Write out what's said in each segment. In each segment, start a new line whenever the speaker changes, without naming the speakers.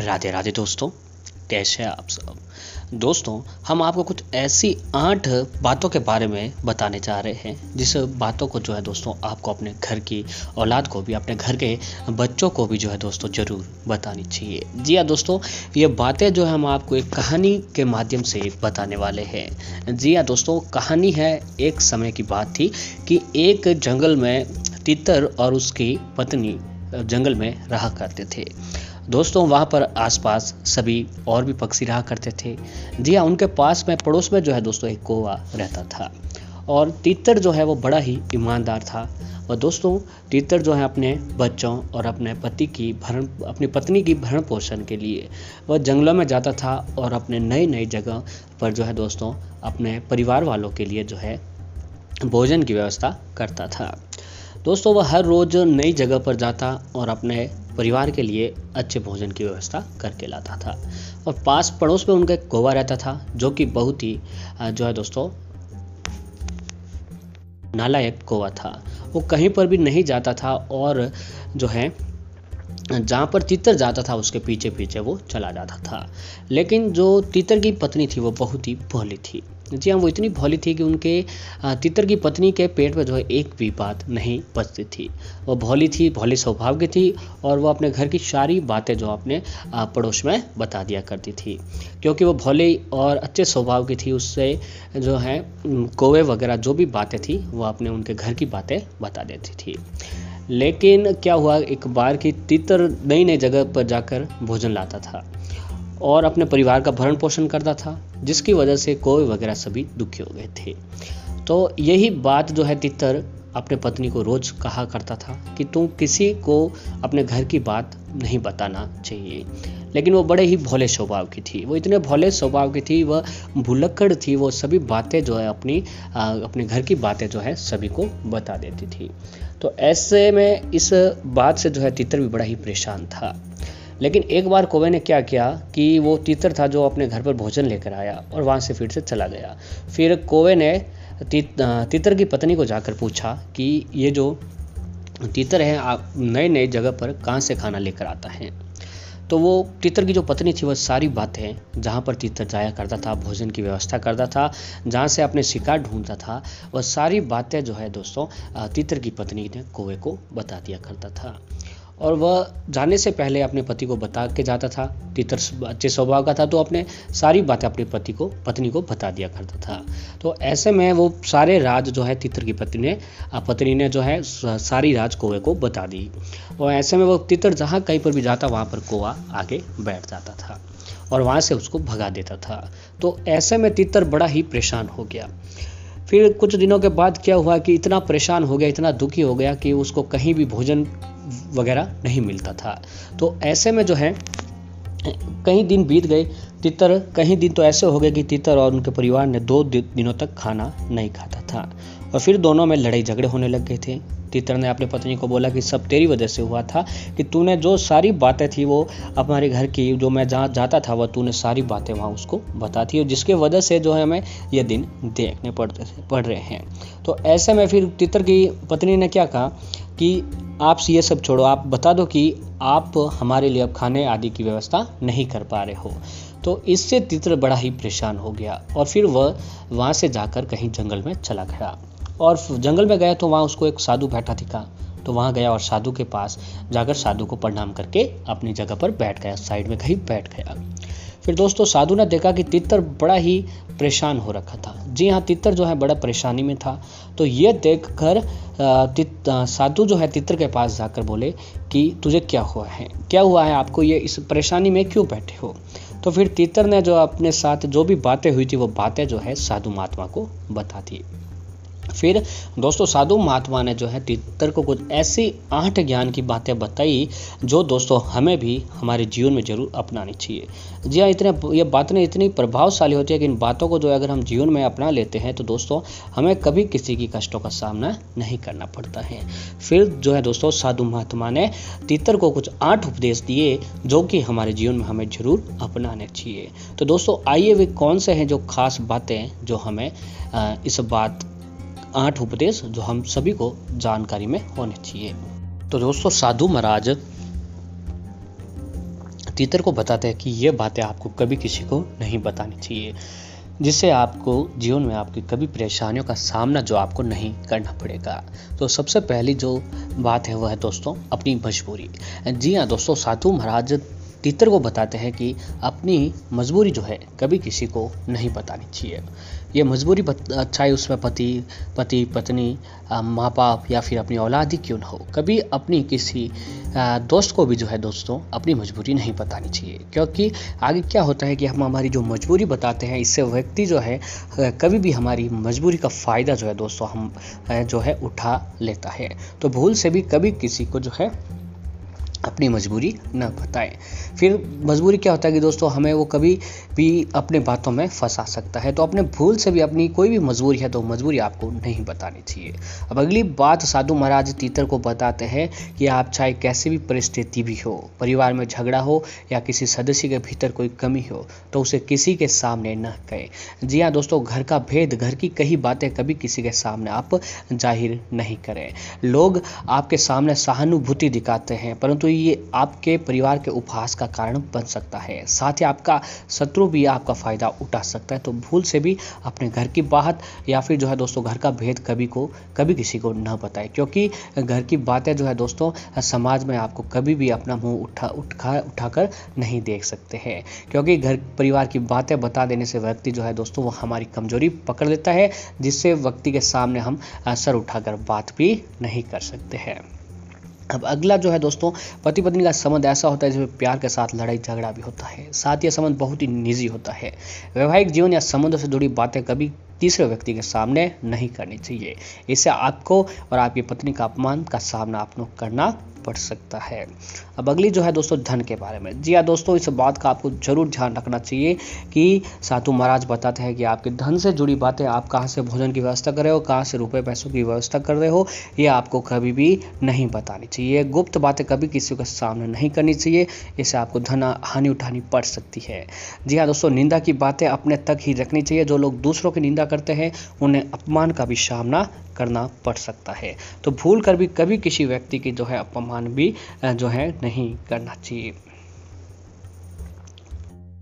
राधे राधे दोस्तों कैसे हैं आप सब दोस्तों हम आपको कुछ ऐसी आठ बातों के बारे में बताने जा रहे हैं जिस बातों को जो है दोस्तों आपको अपने घर की औलाद को भी अपने घर के बच्चों को भी जो है दोस्तों ज़रूर बतानी चाहिए जी हाँ दोस्तों ये बातें जो है हम आपको एक कहानी के माध्यम से बताने वाले हैं जी हाँ दोस्तों कहानी है एक समय की बात थी कि एक जंगल में तितर और उसकी पत्नी जंगल में रहा करते थे दोस्तों वहाँ पर आसपास सभी और भी पक्षी रहा करते थे जी हाँ उनके पास में पड़ोस में जो है दोस्तों एक कौवा रहता था और तीतर जो है वो बड़ा ही ईमानदार था और दोस्तों तीतर जो है अपने बच्चों और अपने पति की भरण अपनी पत्नी की भरण पोषण के लिए वह जंगलों में जाता था और अपने नई नई जगह पर जो है दोस्तों अपने परिवार वालों के लिए जो है भोजन की व्यवस्था करता था दोस्तों वह हर रोज़ नई जगह पर जाता और अपने परिवार के लिए अच्छे भोजन की व्यवस्था करके लाता था और पास पड़ोस में उनका एक गोवा रहता था जो कि बहुत ही जो है दोस्तों नालायक गोवा था वो कहीं पर भी नहीं जाता था और जो है जहाँ पर तीतर जाता था उसके पीछे पीछे वो चला जाता था लेकिन जो तीतर की पत्नी थी वो बहुत ही भोली थी जी हाँ वो इतनी भोली थी कि उनके तितर की पत्नी के पेट पर जो है एक भी बात नहीं बचती थी वो भोली थी भोली स्वभाव की थी और वो अपने घर की सारी बातें जो अपने पड़ोस में बता दिया करती थी क्योंकि वो भोली और अच्छे स्वभाव की थी उससे जो है कोवे वगैरह जो भी बातें थी वो अपने उनके घर की बातें बता देती थी लेकिन क्या हुआ एक बार की तितर नई नई जगह पर जाकर भोजन लाता था और अपने परिवार का भरण पोषण करता था जिसकी वजह से कोई वगैरह सभी दुखी हो गए थे तो यही बात जो है तितर अपने पत्नी को रोज कहा करता था कि तुम किसी को अपने घर की बात नहीं बताना चाहिए लेकिन वो बड़े ही भोले स्वभाव की थी वो इतने भोले स्वभाव की थी वह भुलक्कड़ थी वो सभी बातें जो है अपनी आ, अपने घर की बातें जो है सभी को बता देती थी तो ऐसे में इस बात से जो है तितर भी बड़ा ही परेशान था लेकिन एक बार कोवे ने क्या किया कि वो तीतर था जो अपने घर पर भोजन लेकर आया और वहाँ से फिर से चला गया फिर कोवे ने तीतर की पत्नी को जाकर पूछा कि ये जो तीतर है आप नए नए जगह पर कहाँ से खाना लेकर आता है तो वो तीतर की जो पत्नी थी वह सारी बातें जहाँ पर तीतर जाया करता था भोजन की व्यवस्था करता था जहाँ से अपने शिकार ढूंढता था वह सारी बातें जो है दोस्तों तीतर की पत्नी ने कोवे को बता दिया करता था और वह जाने से पहले अपने पति को बता के जाता था तीतर अच्छे स्वभाव का था तो अपने सारी बातें अपने पति को पत्नी को बता दिया करता था तो ऐसे में वो सारे राज जो है तीतर की पत्नी ने पत्नी ने जो है सारी राज कोवे को बता दी और ऐसे में वो तीतर जहाँ कहीं पर भी जाता वहाँ पर कोवा आगे बैठ जाता था और वहाँ से उसको भगा देता था तो ऐसे में तीतर बड़ा ही परेशान हो गया फिर कुछ दिनों के बाद क्या हुआ कि इतना परेशान हो गया इतना दुखी हो गया कि उसको कहीं भी भोजन वगैरह नहीं मिलता था तो ऐसे में जो है कई दिन बीत गए तितर कहीं दिन तो ऐसे हो गए कि तितर और उनके परिवार ने दो दिनों तक खाना नहीं खाता था और फिर दोनों में लड़ाई झगड़े होने लग गए थे तीतर ने अपनी पत्नी को बोला कि सब तेरी वजह से हुआ था कि तूने जो सारी बातें थी वो हमारे घर की जो मैं जहाँ जाता था वह तूने सारी बातें वहाँ उसको बता थी और जिसके वजह से जो है हमें यह दिन देखने पड़ते पड़ रहे हैं तो ऐसे में फिर तीतर की पत्नी ने क्या कहा कि आप ये सब छोड़ो आप बता दो कि आप हमारे लिए अब खाने आदि की व्यवस्था नहीं कर पा रहे हो तो इससे तित्र बड़ा ही परेशान हो गया और फिर वह वहाँ से जाकर कहीं जंगल में चला गया और जंगल में गया तो वहाँ उसको एक साधु बैठा दिखा तो वहाँ गया और साधु के पास जाकर साधु को प्रणाम करके अपनी जगह पर बैठ गया साइड में कहीं बैठ गया फिर दोस्तों साधु ने देखा कि तितर बड़ा ही परेशान हो रखा था जी हाँ तितर जो है बड़ा परेशानी में था तो ये देख कर साधु जो है तितर के पास जाकर बोले कि तुझे क्या हुआ है क्या हुआ है आपको ये इस परेशानी में क्यों बैठे हो तो फिर तितर ने जो अपने साथ जो भी बातें हुई थी वो बातें जो है साधु महात्मा को बता दी फिर दोस्तों साधु महात्मा ने जो है तीतर को कुछ ऐसी आठ ज्ञान की बातें बताई जो दोस्तों हमें भी हमारे जीवन में जरूर अपनानी चाहिए जी हाँ इतने ये बातें इतनी प्रभावशाली होती है कि इन बातों को जो है अगर हम जीवन में अपना लेते हैं तो दोस्तों हमें कभी किसी की कष्टों का सामना नहीं करना पड़ता है फिर जो है दोस्तों साधु महात्मा ने तीतर को कुछ आठ उपदेश दिए जो कि हमारे जीवन में हमें जरूर अपनाने चाहिए तो दोस्तों आइए वे कौन से हैं जो खास बातें जो हमें इस बात आठ उपदेश जो हम सभी को जानकारी में होने चाहिए तो दोस्तों साधु महाराज तीतर को बताते हैं कि ये बातें आपको कभी किसी को नहीं बतानी चाहिए जिससे आपको जीवन में आपकी कभी परेशानियों का सामना जो आपको नहीं करना पड़ेगा तो सबसे पहली जो बात है वह है दोस्तों अपनी मजबूरी जी हाँ दोस्तों साधु महाराज तीतर को बताते हैं कि अपनी मजबूरी जो है कभी किसी को नहीं बतानी चाहिए ये मजबूरी चाहे उसमें पति पति पत्नी माँ बाप या फिर अपनी औलाद ही क्यों ना हो कभी अपनी किसी दोस्त को भी जो है दोस्तों अपनी मजबूरी नहीं बतानी चाहिए क्योंकि आगे क्या होता है कि हम हमारी जो मजबूरी बताते हैं इससे व्यक्ति जो है कभी भी हमारी मजबूरी का फ़ायदा जो है दोस्तों हम जो है उठा लेता है तो भूल से भी कभी किसी को जो है अपनी मजबूरी न बताएं फिर मजबूरी क्या होता है कि दोस्तों हमें वो कभी भी अपने बातों में फंसा सकता है तो अपने भूल से भी अपनी कोई भी मजबूरी है तो मजबूरी आपको नहीं बतानी चाहिए अब अगली बात साधु महाराज तीतर को बताते हैं कि आप चाहे कैसे भी परिस्थिति भी हो परिवार में झगड़ा हो या किसी सदस्य के भीतर कोई कमी हो तो उसे किसी के सामने न कहें जी हाँ दोस्तों घर का भेद घर की कही बातें कभी किसी के सामने आप जाहिर नहीं करें लोग आपके सामने सहानुभूति दिखाते हैं परंतु ये आपके परिवार के उपहास का कारण बन सकता है साथ ही आपका शत्रु भी आपका फ़ायदा उठा सकता है तो भूल से भी अपने घर की बात या फिर जो है दोस्तों घर का भेद कभी को कभी किसी को न बताए क्योंकि घर की बातें जो है दोस्तों समाज में आपको कभी भी अपना मुंह उठा उठा उठा कर नहीं देख सकते हैं क्योंकि घर परिवार की बातें बता देने से व्यक्ति जो है दोस्तों वो हमारी कमजोरी पकड़ लेता है जिससे व्यक्ति के सामने हम सर उठाकर बात भी नहीं कर सकते हैं अब अगला जो है दोस्तों पति पत्नी का संबंध ऐसा होता है जिसमें प्यार के साथ लड़ाई झगड़ा भी होता है साथ ही संबंध बहुत ही निजी होता है वैवाहिक जीवन या संबंधों से जुड़ी बातें कभी तीसरे व्यक्ति के सामने नहीं करनी चाहिए इससे आपको और आपकी पत्नी का अपमान का सामना आप लोग करना पड़ सकता है अब अगली जो है दोस्तों धन के बारे में जी हाँ दोस्तों इस बात का आपको जरूर ध्यान रखना चाहिए कि साधु महाराज बताते हैं कि आपके धन से जुड़ी बातें आप कहाँ से भोजन की व्यवस्था कर रहे हो कहाँ से रुपए पैसों की व्यवस्था कर रहे हो ये आपको कभी भी नहीं बतानी चाहिए गुप्त बातें कभी किसी का सामने नहीं करनी चाहिए इससे आपको धन हानि उठानी पड़ सकती है जी हाँ दोस्तों निंदा की बातें अपने तक ही रखनी चाहिए जो लोग दूसरों की निंदा करते हैं उन्हें अपमान का भी सामना करना पड़ सकता है तो भूल कर भी कभी किसी व्यक्ति की जो है अपमान भी जो है नहीं करना चाहिए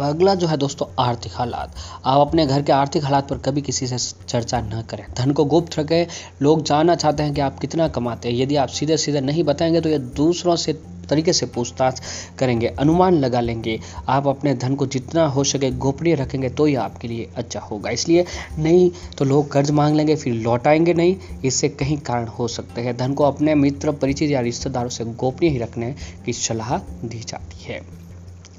अगला जो है दोस्तों आर्थिक हालात आप अपने घर के आर्थिक हालात पर कभी किसी से चर्चा न करें धन को गुप्त रखें लोग जानना चाहते हैं कि आप कितना कमाते हैं यदि आप सीधे सीधे नहीं बताएंगे तो ये दूसरों से तरीके से पूछताछ करेंगे अनुमान लगा लेंगे आप अपने धन को जितना हो सके गोपनीय रखेंगे तो ही आपके लिए अच्छा होगा इसलिए नहीं तो लोग कर्ज मांग लेंगे फिर लौटाएंगे नहीं इससे कहीं कारण हो सकते हैं धन को अपने मित्र परिचित या रिश्तेदारों से गोपनीय ही रखने की सलाह दी जाती है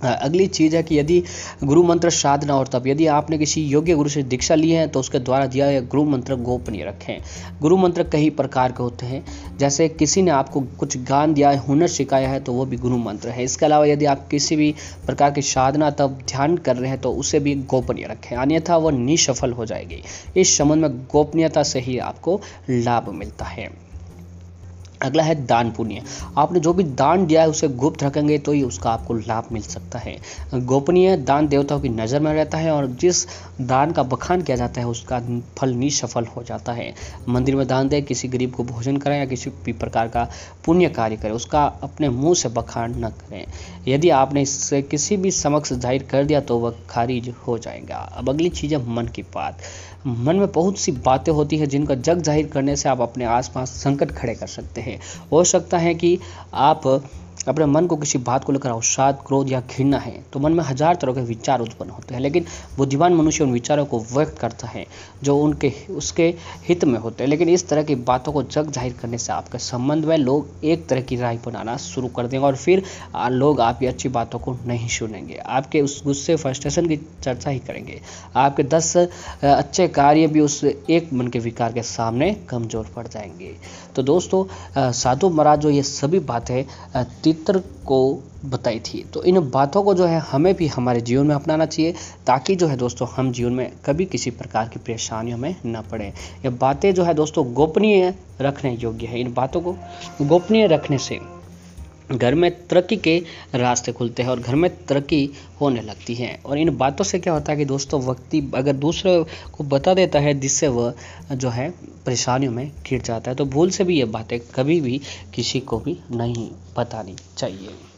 अगली चीज़ है कि यदि गुरु मंत्र साधना और तब यदि आपने किसी योग्य गुरु से दीक्षा ली है तो उसके द्वारा दिया गया गुरु मंत्र गोपनीय रखें गुरु मंत्र कई प्रकार के होते हैं जैसे किसी ने आपको कुछ गान दिया है हुनर सिखाया है तो वो भी गुरु मंत्र है इसके अलावा यदि आप किसी भी प्रकार की साधना तब ध्यान कर रहे हैं तो उसे भी गोपनीय रखें अन्यथा वह निसफल हो जाएगी इस संबंध में गोपनीयता से ही आपको लाभ मिलता है अगला है दान पुण्य आपने जो भी दान दिया है उसे गुप्त रखेंगे तो ही उसका आपको लाभ मिल सकता है गोपनीय दान देवताओं की नज़र में रहता है और जिस दान का बखान किया जाता है उसका फल निसफल हो जाता है मंदिर में दान दें किसी गरीब को भोजन करें या किसी भी प्रकार का पुण्य कार्य करें उसका अपने मुँह से बखान न करें यदि आपने इससे किसी भी समक्ष जाहिर कर दिया तो वह खारिज हो जाएगा अब अगली चीज़ है मन की बात मन में बहुत सी बातें होती हैं जिनका जग जाहिर करने से आप अपने आसपास संकट खड़े कर सकते हैं हैं हो सकता है कि आप अपने मन को किसी बात को लेकर अवसाद क्रोध या घृणा है तो मन में हजार तरह के विचार उत्पन्न होते हैं लेकिन बुद्धिमान मनुष्य उन विचारों को व्यक्त करता है जो उनके उसके हित में होते हैं लेकिन इस तरह की बातों को जग जाहिर करने से आपके संबंध में लोग एक तरह की राय बनाना शुरू कर देंगे और फिर लोग आपकी अच्छी बातों को नहीं सुनेंगे आपके उस गुस्से फ्रस्ट्रेशन की चर्चा ही करेंगे आपके दस अच्छे कार्य भी उस एक मन के विकार के सामने कमजोर पड़ जाएंगे तो दोस्तों साधु महाराज जो ये सभी बातें चित्र को बताई थी तो इन बातों को जो है हमें भी हमारे जीवन में अपनाना चाहिए ताकि जो है दोस्तों हम जीवन में कभी किसी प्रकार की परेशानियों में न पड़े ये बातें जो है दोस्तों गोपनीय रखने योग्य है इन बातों को गोपनीय रखने से घर में तरक्की के रास्ते खुलते हैं और घर में तरक्की होने लगती है और इन बातों से क्या होता है कि दोस्तों व्यक्ति अगर दूसरे को बता देता है जिससे वह जो है परेशानियों में गिर जाता है तो भूल से भी ये बातें कभी भी किसी को भी नहीं बतानी चाहिए